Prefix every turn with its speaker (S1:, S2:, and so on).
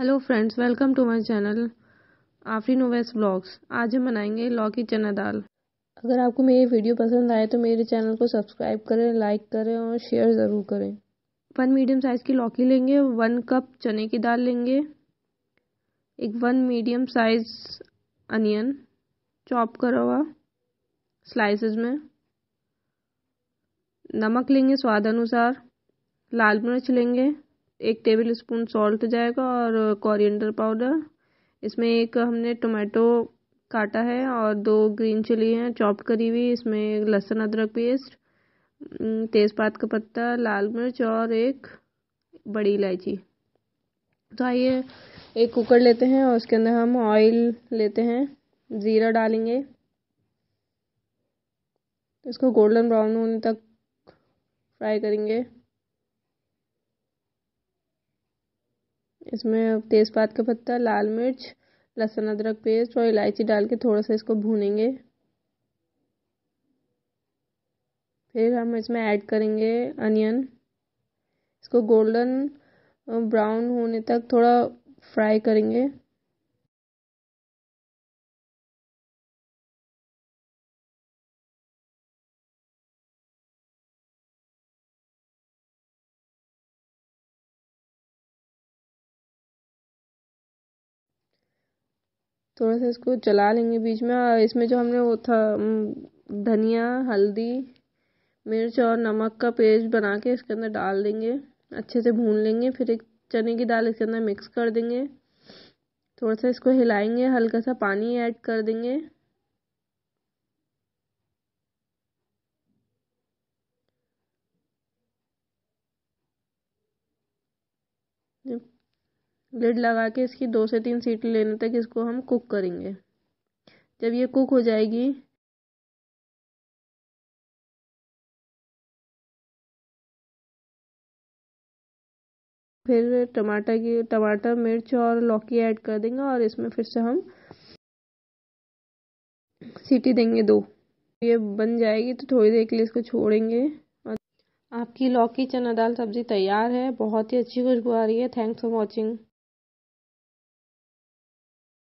S1: hello friends welcome to my channel आफरी नोवेस्ट blogs आज हम बनाएंगे लौकी चना दाल अगर आपको मेरी वीडियो पसंद आए तो मेरे चैनल को सब्सक्राइब करें लाइक करें और शेयर ज़रूर करें वन मीडियम साइज़ की लौकी लेंगे वन कप चने की दाल लेंगे एक one medium size onion chop करा हुआ स्लाइसेस में नमक लेंगे स्वाद अनुसार लाल मिर्च लेंगे एक टेबल स्पून सॉल्ट जाएगा और कोरिएंडर पाउडर इसमें एक हमने टोमेटो काटा है और दो ग्रीन चिली हैं चॉप करी हुई इसमें लहसुन अदरक पेस्ट तेज़पात का पत्ता लाल मिर्च और एक बड़ी इलायची तो आइए एक कुकर लेते हैं और उसके अंदर हम ऑयल लेते हैं ज़ीरा डालेंगे इसको गोल्डन ब्राउन होने तक फ्राई करेंगे इसमें तेज़पात का पत्ता लाल मिर्च लहसुन अदरक पेस्ट और इलायची डाल के थोड़ा सा इसको भूनेंगे फिर हम इसमें ऐड करेंगे अनियन इसको गोल्डन ब्राउन होने तक थोड़ा फ्राई करेंगे थोड़ा सा इसको चला लेंगे बीच में और इसमें जो हमने वो था धनिया हल्दी मिर्च और नमक का पेस्ट बना के इसके अंदर डाल देंगे अच्छे से भून लेंगे फिर एक चने की दाल इसके अंदर मिक्स कर देंगे थोड़ा सा इसको हिलाएंगे हल्का सा पानी ऐड कर देंगे जब लिड लगा के इसकी दो से तीन सीटी लेने तक इसको हम कुक करेंगे जब ये कुक हो जाएगी फिर टमाटर की टमाटर मिर्च और लौकी ऐड कर देंगे और इसमें फिर से हम सीटी देंगे दो ये बन जाएगी तो थोड़ी देर के लिए इसको छोड़ेंगे और आपकी लौकी चना दाल सब्ज़ी तैयार है बहुत ही अच्छी खुशबू आ रही है थैंक्स फॉर वॉचिंग